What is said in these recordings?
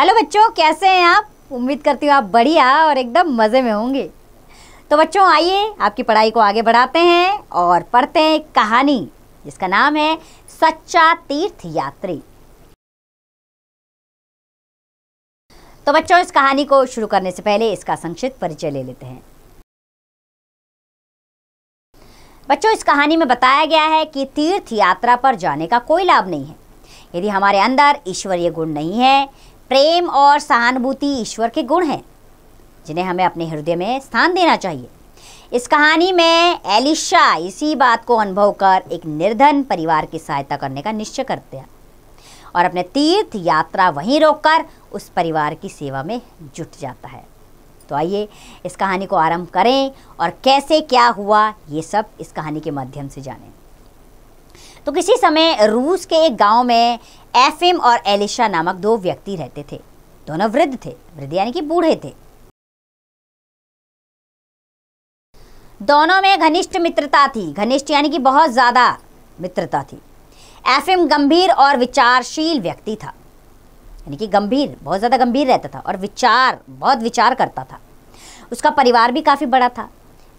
Hello बच्चों कैसे हैं आप उम्मीद करती हूँ आप बढ़िया और एकदम मज़े में होंगे तो बच्चों आइए आपकी पढ़ाई को आगे बढ़ाते हैं और पढ़ते हैं कहानी जिसका नाम है सच्चा तीर्थ यात्री तो बच्चों इस कहानी को शुरू करने से पहले इसका संक्षिप्त परिचय ले लेते हैं बच्चों इस कहानी में बताया गया है कि तीर्थ यात्रा पर जाने का कोई लाभ नहीं है यदि हमारे अंदर ईश्वरीय गुण नहीं है प्रेम और सहानुभूति ईश्वर के गुण हैं जिन्हें हमें अपने हृदय में स्थान देना चाहिए इस कहानी में एलिशा इसी बात को अनुभव कर एक निर्धन परिवार की सहायता करने का निश्चय करते हैं और अपने तीर्थ यात्रा वहीं रोककर उस परिवार की सेवा में जुट जाता है तो आइए इस कहानी को आरंभ करें और कैसे क्या हुआ ये सब इस कहानी के माध्यम से जानें तो किसी समय रूस के एक गांव में एफएम और एलिशा नामक दो व्यक्ति रहते थे दोनों वृद्ध थे वृद्ध यानी कि बूढ़े थे दोनों में घनिष्ठ मित्रता थी घनिष्ठ यानी कि बहुत ज़्यादा मित्रता थी एफएम गंभीर और विचारशील व्यक्ति था यानी कि गंभीर बहुत ज़्यादा गंभीर रहता था और विचार बहुत विचार करता था उसका परिवार भी काफ़ी बड़ा था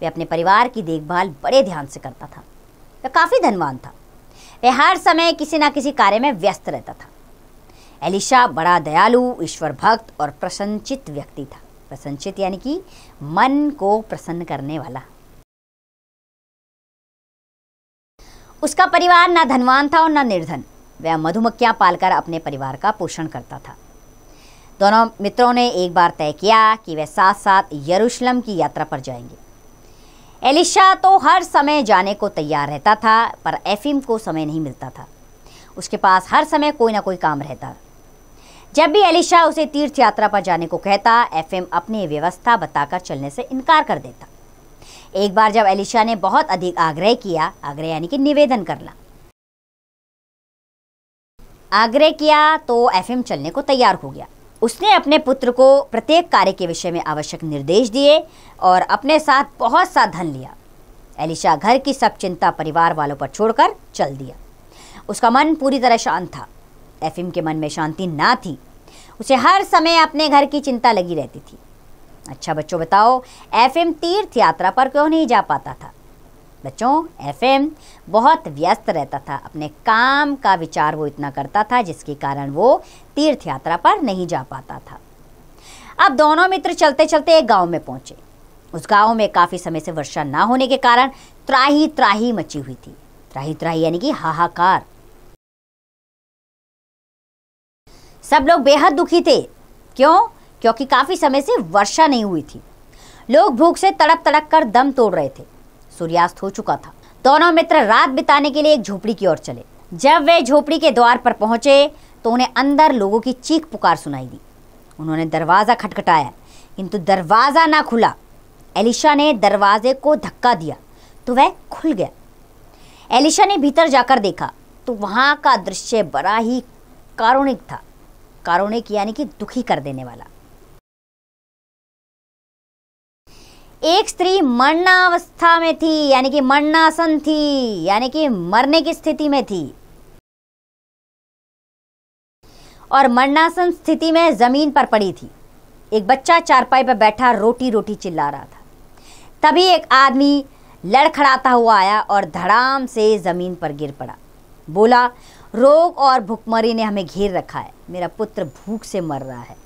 वह अपने परिवार की देखभाल बड़े ध्यान से करता था वह काफ़ी धनवान था वह हर समय किसी न किसी कार्य में व्यस्त रहता था एलिशा बड़ा दयालु ईश्वर भक्त और प्रसन्नचित व्यक्ति था प्रसन्नचित यानी कि मन को प्रसन्न करने वाला उसका परिवार ना धनवान था और ना निर्धन वह मधुमक्खियां पालकर अपने परिवार का पोषण करता था दोनों मित्रों ने एक बार तय किया कि वह साथ साथ यरूशलम की यात्रा पर जाएंगे एलिशा तो हर समय जाने को तैयार रहता था पर एफिम को समय नहीं मिलता था उसके पास हर समय कोई ना कोई काम रहता जब भी एलिशा उसे तीर्थ यात्रा पर जाने को कहता एफएम अपनी व्यवस्था बताकर चलने से इनकार कर देता एक बार जब एलिशा ने बहुत अधिक आग्रह किया आग्रह यानी कि निवेदन करना आग्रह किया तो एफएम चलने को तैयार हो गया उसने अपने पुत्र को प्रत्येक कार्य के विषय में आवश्यक निर्देश दिए और अपने साथ बहुत सा धन लिया एलिशा घर की सब चिंता परिवार वालों पर छोड़कर चल दिया उसका मन पूरी तरह शांत था एफिम के मन में शांति ना थी उसे हर समय अपने घर की चिंता लगी रहती थी अच्छा बच्चों बताओ एफ तीर्थ यात्रा पर क्यों नहीं जा पाता था बच्चों एफ बहुत व्यस्त रहता था अपने काम का विचार वो इतना करता था जिसके कारण वो तीर्थ यात्रा पर नहीं जा पाता था अब दोनों मित्र चलते चलते एक गांव में पहुंचे उस गांव में काफ़ी समय से वर्षा ना होने के कारण त्राही त्राही मची हुई थी त्राही त्राही यानी कि हाहाकार सब लोग बेहद दुखी थे क्यों क्योंकि काफ़ी समय से वर्षा नहीं हुई थी लोग भूख से तड़प तड़प कर दम तोड़ रहे थे सूर्यास्त हो चुका था दोनों मित्र रात बिताने के लिए एक झोपड़ी की ओर चले जब वे झोपड़ी के द्वार पर पहुंचे तो उन्हें अंदर लोगों की चीख पुकार सुनाई दी उन्होंने दरवाज़ा खटखटाया किंतु दरवाज़ा ना खुला एलिशा ने दरवाजे को धक्का दिया तो वह खुल गया एलिशा ने भीतर जाकर देखा तो वहाँ का दृश्य बड़ा ही कारुणिक था कारुणिक यानी कि दुखी कर देने वाला एक स्त्री मरणावस्था में थी यानी कि मरणासन थी यानी कि मरने की स्थिति में थी और मरणासन स्थिति में जमीन पर पड़ी थी एक बच्चा चारपाई पर बैठा रोटी रोटी चिल्ला रहा था तभी एक आदमी लड़खड़ाता हुआ आया और धड़ाम से ज़मीन पर गिर पड़ा बोला रोग और भुखमरी ने हमें घेर रखा है मेरा पुत्र भूख से मर रहा है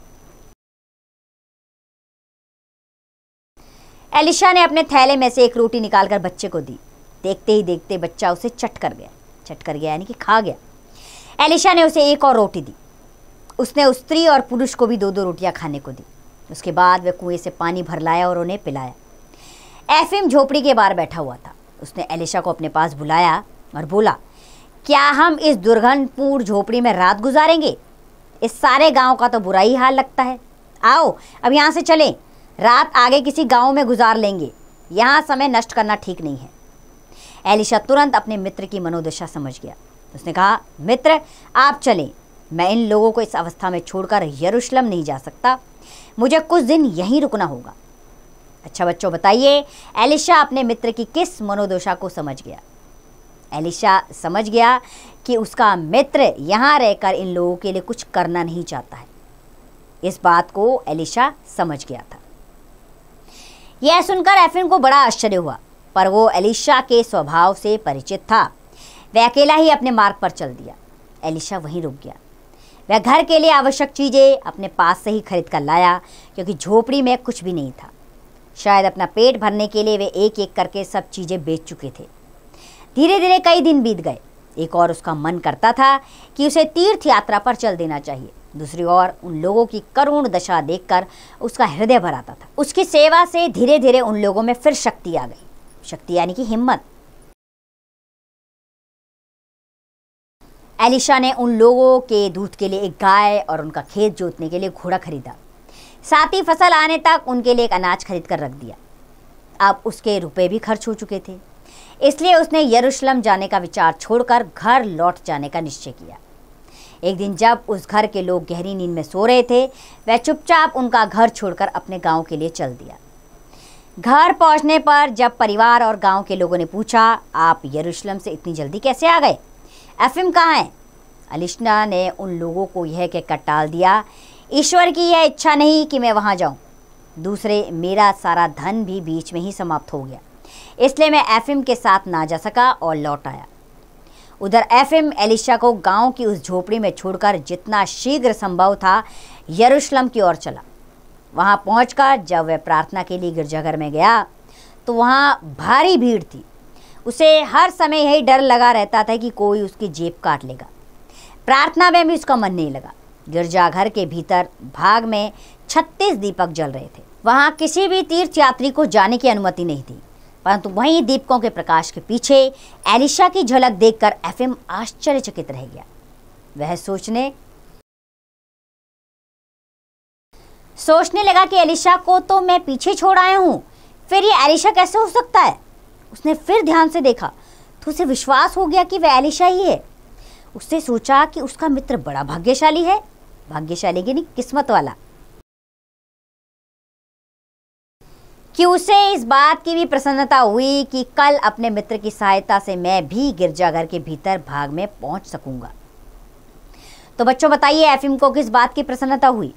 एलिशा ने अपने थैले में से एक रोटी निकालकर बच्चे को दी देखते ही देखते बच्चा उसे चट कर गया चट कर गया यानी कि खा गया एलिशा ने उसे एक और रोटी दी उसने उस स्त्री और पुरुष को भी दो दो रोटियां खाने को दी उसके बाद वह कुएं से पानी भर लाया और उन्हें पिलाया एम झोपड़ी के बाहर बैठा हुआ था उसने एलिशा को अपने पास बुलाया और बोला क्या हम इस दुर्गनपुर झोपड़ी में रात गुजारेंगे इस सारे गांव का तो बुरा ही हाल लगता है आओ अब यहाँ से चलें रात आगे किसी गांव में गुजार लेंगे यहाँ समय नष्ट करना ठीक नहीं है एलिशा तुरंत अपने मित्र की मनोदशा समझ गया उसने कहा मित्र आप चलें मैं इन लोगों को इस अवस्था में छोड़कर यरूशलम नहीं जा सकता मुझे कुछ दिन यहीं रुकना होगा अच्छा बच्चों बताइए एलिशा अपने मित्र की किस मनोदशा को समझ गया एलिशा समझ गया कि उसका मित्र यहाँ रहकर इन लोगों के लिए कुछ करना नहीं चाहता है इस बात को एलिशा समझ गया था यह सुनकर एफिन को बड़ा आश्चर्य हुआ पर वो एलिशा के स्वभाव से परिचित था वह अकेला ही अपने मार्ग पर चल दिया एलिशा वहीं रुक गया वह घर के लिए आवश्यक चीज़ें अपने पास से ही खरीद कर लाया क्योंकि झोपड़ी में कुछ भी नहीं था शायद अपना पेट भरने के लिए वे एक एक करके सब चीज़ें बेच चुके थे धीरे धीरे कई दिन बीत गए एक और उसका मन करता था कि उसे तीर्थ यात्रा पर चल देना चाहिए दूसरी ओर उन लोगों की करुण दशा देखकर उसका हृदय भर आता था उसकी सेवा से धीरे धीरे उन लोगों में फिर शक्ति आ गई शक्ति यानी कि हिम्मत एलिशा ने उन लोगों के दूध के लिए एक गाय और उनका खेत जोतने के लिए घोड़ा खरीदा साथ ही फसल आने तक उनके लिए एक अनाज खरीद कर रख दिया अब उसके रुपए भी खर्च हो चुके थे इसलिए उसने यरूशलेम जाने का विचार छोड़कर घर लौट जाने का निश्चय किया एक दिन जब उस घर के लोग गहरी नींद में सो रहे थे वह चुपचाप उनका घर छोड़कर अपने गांव के लिए चल दिया घर पहुंचने पर जब परिवार और गांव के लोगों ने पूछा आप यरूशलम से इतनी जल्दी कैसे आ गए एफिम कहाँ हैं अलिश्ना ने उन लोगों को यह कहकर टाल दिया ईश्वर की यह इच्छा नहीं कि मैं वहाँ जाऊँ दूसरे मेरा सारा धन भी बीच में ही समाप्त हो गया इसलिए मैं एफिम के साथ ना जा सका और लौट आया उधर एफएम एलिशा को गांव की उस झोपड़ी में छोड़कर जितना शीघ्र संभव था यरूशलम की ओर चला वहां पहुंचकर जब वह प्रार्थना के लिए गिरजाघर में गया तो वहाँ भारी भीड़ थी उसे हर समय यही डर लगा रहता था कि कोई उसकी जेब काट लेगा प्रार्थना में भी उसका मन नहीं लगा गिरजाघर के भीतर भाग में छत्तीस दीपक जल रहे थे वहाँ किसी भी तीर्थ यात्री को जाने की अनुमति नहीं थी परंतु वहीं दीपकों के प्रकाश के पीछे एलिशा की झलक देखकर एफएम आश्चर्यचकित रह गया वह सोचने सोचने लगा कि एलिशा को तो मैं पीछे छोड़ आया हूं फिर ये एलिशा कैसे हो सकता है उसने फिर ध्यान से देखा तो उसे विश्वास हो गया कि वह एलिशा ही है उसने सोचा कि उसका मित्र बड़ा भाग्यशाली है भाग्यशाली नहीं किस्मत वाला कि उसे इस बात की भी प्रसन्नता हुई कि कल अपने मित्र की सहायता से मैं भी गिरजाघर के भीतर भाग में पहुंच सकूंगा तो बच्चों बताइए एफ को किस बात की प्रसन्नता हुई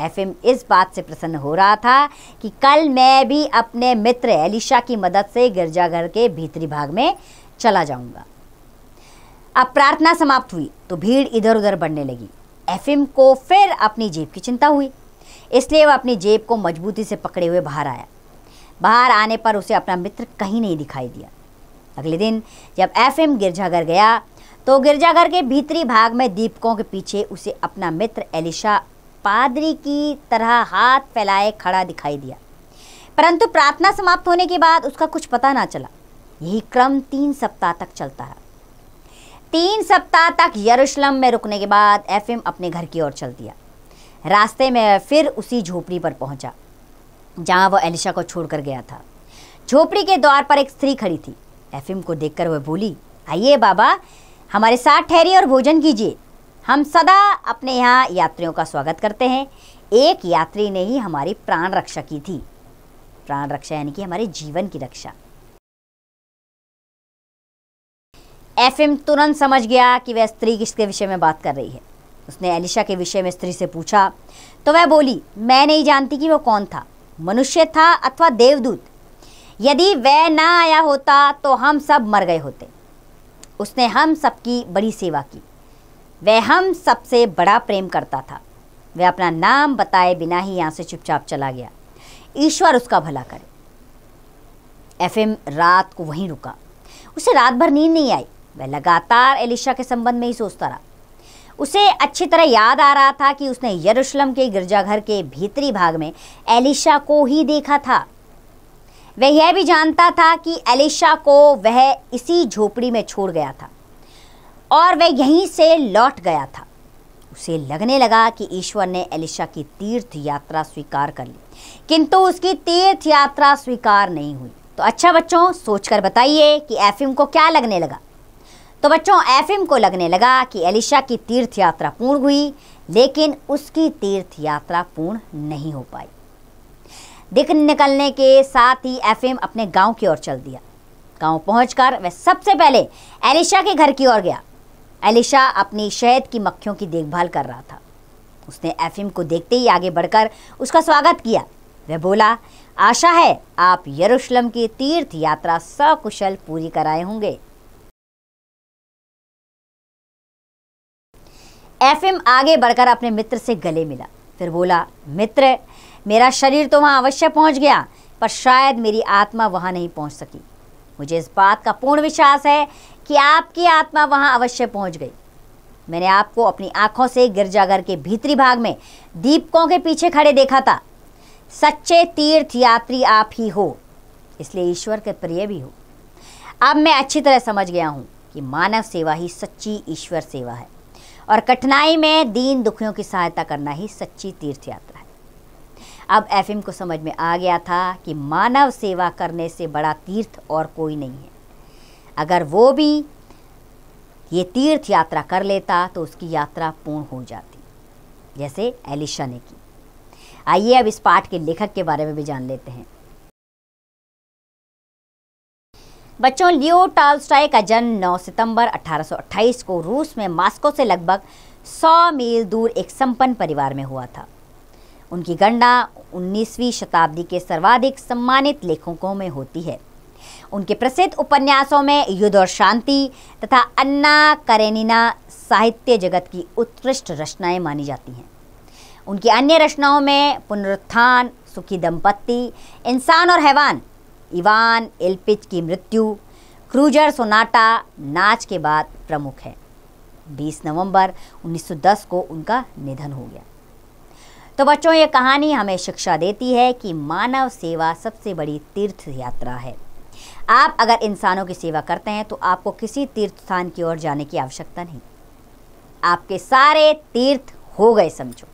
एफ इस बात से प्रसन्न हो रहा था कि कल मैं भी अपने मित्र एलिशा की मदद से गिरजाघर के भीतरी भाग में चला जाऊंगा अब प्रार्थना समाप्त हुई तो भीड़ इधर उधर बढ़ने लगी एफ को फिर अपनी जीप की चिंता हुई इसलिए वह अपनी जेब को मजबूती से पकड़े हुए बाहर आया बाहर आने पर उसे अपना मित्र कहीं नहीं दिखाई दिया अगले दिन जब एफ एम गिरजाघर गया तो गिरजाघर के भीतरी भाग में दीपकों के पीछे उसे अपना मित्र एलिशा पादरी की तरह हाथ फैलाए खड़ा दिखाई दिया परंतु प्रार्थना समाप्त होने के बाद उसका कुछ पता ना चला यही क्रम तीन सप्ताह तक चलता रहा तीन सप्ताह तक यरूशलम में रुकने के बाद एफएम अपने घर की ओर चल दिया रास्ते में फिर उसी झोपड़ी पर पहुंचा जहां वह एलिशा को छोड़कर गया था झोपड़ी के द्वार पर एक स्त्री खड़ी थी एफिम को देखकर वह बोली आइए बाबा हमारे साथ ठहरिए और भोजन कीजिए हम सदा अपने यहाँ यात्रियों का स्वागत करते हैं एक यात्री ने ही हमारी प्राण रक्षा की थी प्राण रक्षा यानी कि हमारे जीवन की रक्षा एफएम तुरंत समझ गया कि वह स्त्री किसके विषय में बात कर रही है उसने एलिशा के विषय में स्त्री से पूछा तो वह बोली मैं नहीं जानती कि वह कौन था मनुष्य था अथवा देवदूत यदि वह ना आया होता तो हम सब मर गए होते उसने हम सबकी बड़ी सेवा की वह हम सबसे बड़ा प्रेम करता था वह अपना नाम बताए बिना ही यहाँ से चुपचाप चला गया ईश्वर उसका भला करे एफ रात को वहीं रुका उसे रात भर नींद नहीं आई वह लगातार एलिशा के संबंध में ही सोचता रहा उसे अच्छी तरह याद आ रहा था कि उसने यरूशलम के गिरजाघर के भीतरी भाग में एलिशा को ही देखा था वह यह भी जानता था कि एलिशा को वह इसी झोपड़ी में छोड़ गया था और वह यहीं से लौट गया था उसे लगने लगा कि ईश्वर ने एलिशा की तीर्थ यात्रा स्वीकार कर ली किंतु उसकी तीर्थ यात्रा स्वीकार नहीं हुई तो अच्छा बच्चों सोचकर बताइए कि एफिम को क्या लगने लगा तो बच्चों एफएम को लगने लगा कि एलिशा की तीर्थ यात्रा पूर्ण हुई लेकिन उसकी तीर्थ यात्रा पूर्ण नहीं हो पाई दिख निकलने के साथ ही एफएम अपने गांव की ओर चल दिया गांव पहुंचकर वह सबसे पहले एलिशा के घर की ओर गया एलिशा अपनी शहद की मक्खियों की देखभाल कर रहा था उसने एफ को देखते ही आगे बढ़कर उसका स्वागत किया वह बोला आशा है आप यरूशलम की तीर्थ यात्रा सकुशल पूरी कराए होंगे एफएम आगे बढ़कर अपने मित्र से गले मिला फिर बोला मित्र मेरा शरीर तो वहाँ अवश्य पहुँच गया पर शायद मेरी आत्मा वहाँ नहीं पहुँच सकी मुझे इस बात का पूर्ण विश्वास है कि आपकी आत्मा वहाँ अवश्य पहुँच गई मैंने आपको अपनी आंखों से गिरजाघर के भीतरी भाग में दीपकों के पीछे खड़े देखा था सच्चे तीर्थ यात्री आप ही हो इसलिए ईश्वर के प्रिय भी हो अब मैं अच्छी तरह समझ गया हूँ कि मानव सेवा ही सच्ची ईश्वर सेवा है और कठिनाई में दीन दुखियों की सहायता करना ही सच्ची तीर्थ यात्रा है अब एफ को समझ में आ गया था कि मानव सेवा करने से बड़ा तीर्थ और कोई नहीं है अगर वो भी ये तीर्थ यात्रा कर लेता तो उसकी यात्रा पूर्ण हो जाती जैसे एलिशा ने की आइए अब इस पाठ के लेखक के बारे में भी जान लेते हैं बच्चों लियो टालस्टाई का जन्म 9 सितंबर 1828 को रूस में मास्को से लगभग 100 मील दूर एक संपन्न परिवार में हुआ था उनकी गणना 19वीं शताब्दी के सर्वाधिक सम्मानित लेखकों में होती है उनके प्रसिद्ध उपन्यासों में युद्ध और शांति तथा अन्ना करेनिना साहित्य जगत की उत्कृष्ट रचनाएं मानी जाती हैं उनकी अन्य रचनाओं में पुनरुत्थान सुखी दंपत्ति इंसान और हैवान इवान एल्पिच की मृत्यु क्रूजर सोनाटा नाच के बाद प्रमुख है 20 नवंबर 1910 को उनका निधन हो गया तो बच्चों ये कहानी हमें शिक्षा देती है कि मानव सेवा सबसे बड़ी तीर्थ यात्रा है आप अगर इंसानों की सेवा करते हैं तो आपको किसी तीर्थ स्थान की ओर जाने की आवश्यकता नहीं आपके सारे तीर्थ हो गए समझो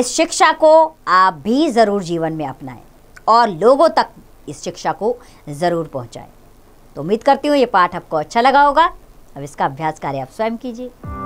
इस शिक्षा को आप भी ज़रूर जीवन में अपनाएं और लोगों तक इस शिक्षा को ज़रूर पहुंचाएं। तो उम्मीद करती हूँ ये पाठ आपको अच्छा लगा होगा अब इसका अभ्यास कार्य आप स्वयं कीजिए